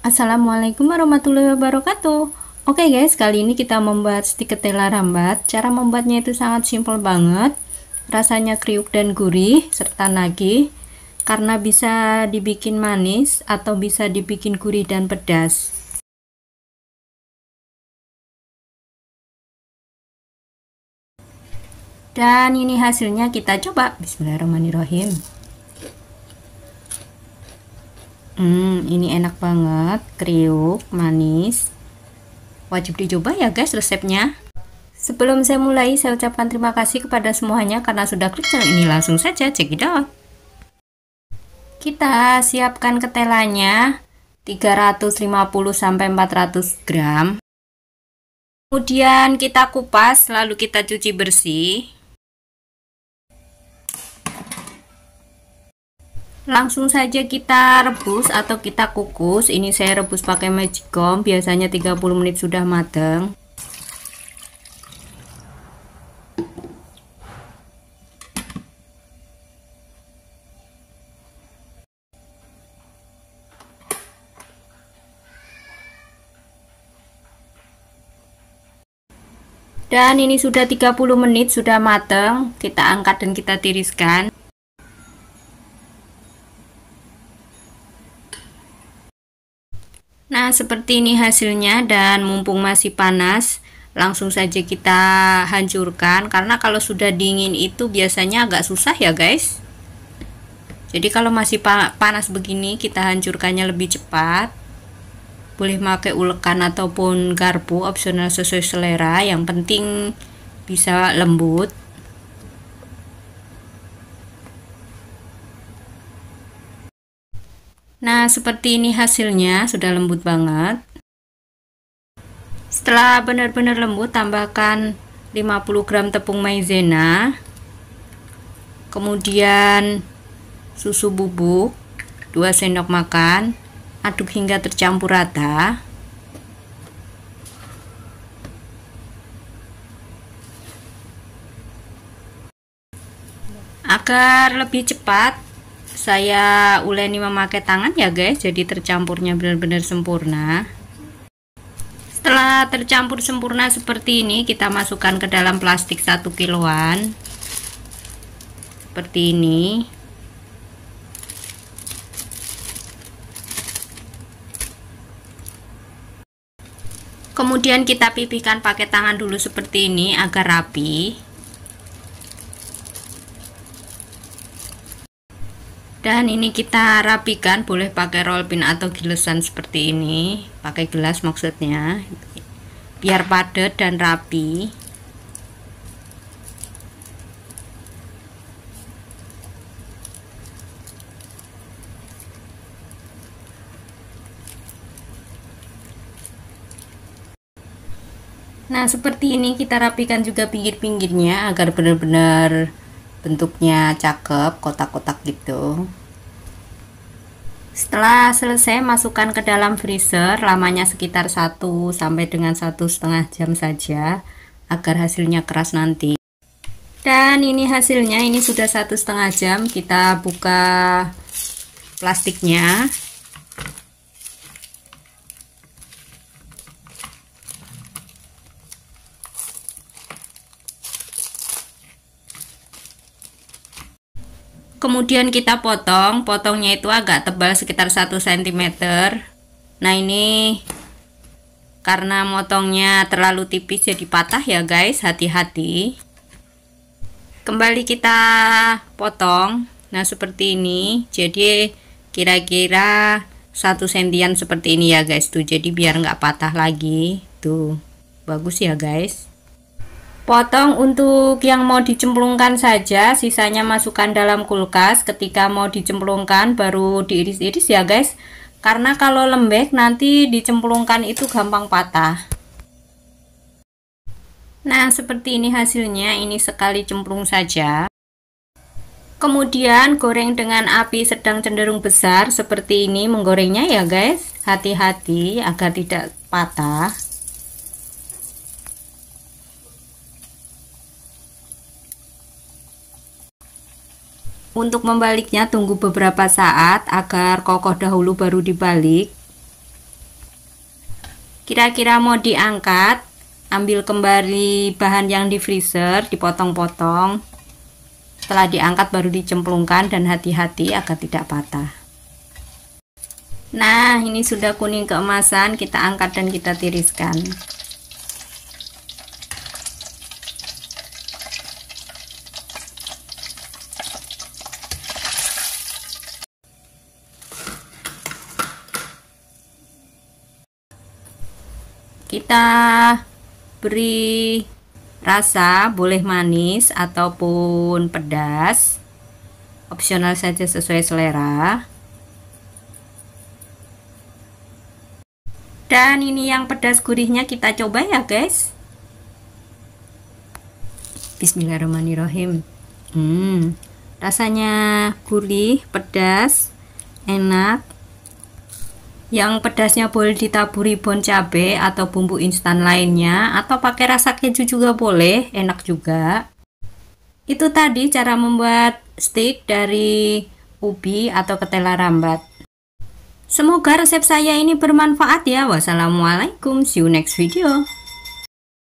Assalamualaikum warahmatullahi wabarakatuh Oke okay guys, kali ini kita membuat stik ketela rambat Cara membuatnya itu sangat simpel banget Rasanya kriuk dan gurih, serta nagih Karena bisa dibikin manis atau bisa dibikin gurih dan pedas Dan ini hasilnya kita coba Bismillahirrahmanirrahim Hmm, ini enak banget, kriuk, manis. Wajib dicoba ya guys resepnya. Sebelum saya mulai, saya ucapkan terima kasih kepada semuanya karena sudah klik channel ini langsung saja cekidot. Kita siapkan ketelanya 350 sampai 400 gram. Kemudian kita kupas lalu kita cuci bersih. langsung saja kita rebus atau kita kukus ini saya rebus pakai magicom biasanya 30 menit sudah matang dan ini sudah 30 menit sudah matang kita angkat dan kita tiriskan Nah seperti ini hasilnya dan mumpung masih panas langsung saja kita hancurkan karena kalau sudah dingin itu biasanya agak susah ya guys jadi kalau masih panas begini kita hancurkannya lebih cepat boleh pakai ulekan ataupun garpu opsional sesuai selera yang penting bisa lembut Nah, seperti ini hasilnya, sudah lembut banget. Setelah benar-benar lembut, tambahkan 50 gram tepung maizena. Kemudian susu bubuk 2 sendok makan. Aduk hingga tercampur rata. agar lebih cepat saya uleni memakai tangan ya guys jadi tercampurnya benar-benar sempurna setelah tercampur sempurna seperti ini kita masukkan ke dalam plastik 1 kiloan seperti ini kemudian kita pipihkan pakai tangan dulu seperti ini agar rapi dan ini kita rapikan boleh pakai roll pin atau gilesan seperti ini pakai gelas maksudnya biar padat dan rapi Nah, seperti ini kita rapikan juga pinggir-pinggirnya agar benar-benar bentuknya cakep, kotak-kotak gitu. Setelah selesai masukkan ke dalam freezer lamanya sekitar 1 sampai dengan satu setengah jam saja agar hasilnya keras nanti. Dan ini hasilnya ini sudah satu setengah jam kita buka plastiknya kemudian kita potong potongnya itu agak tebal sekitar 1 cm nah ini karena motongnya terlalu tipis jadi patah ya guys hati-hati kembali kita potong nah seperti ini jadi kira-kira satu sentian seperti ini ya guys tuh jadi biar nggak patah lagi tuh bagus ya guys Potong untuk yang mau dicemplungkan saja, sisanya masukkan dalam kulkas. Ketika mau dicemplungkan baru diiris-iris ya guys. Karena kalau lembek nanti dicemplungkan itu gampang patah. Nah, seperti ini hasilnya. Ini sekali cemplung saja. Kemudian goreng dengan api sedang cenderung besar seperti ini menggorengnya ya guys. Hati-hati agar tidak patah. Untuk membaliknya tunggu beberapa saat agar kokoh dahulu baru dibalik. Kira-kira mau diangkat, ambil kembali bahan yang di freezer, dipotong-potong. Setelah diangkat baru dicemplungkan dan hati-hati agar tidak patah. Nah, ini sudah kuning keemasan, kita angkat dan kita tiriskan. kita beri rasa boleh manis ataupun pedas opsional saja sesuai selera dan ini yang pedas gurihnya kita coba ya guys bismillahirrahmanirrahim hmm, rasanya gurih pedas enak yang pedasnya boleh ditaburi bon cabe atau bumbu instan lainnya atau pakai rasa keju juga boleh, enak juga. Itu tadi cara membuat steak dari ubi atau ketela rambat. Semoga resep saya ini bermanfaat ya. Wassalamualaikum, see you next video.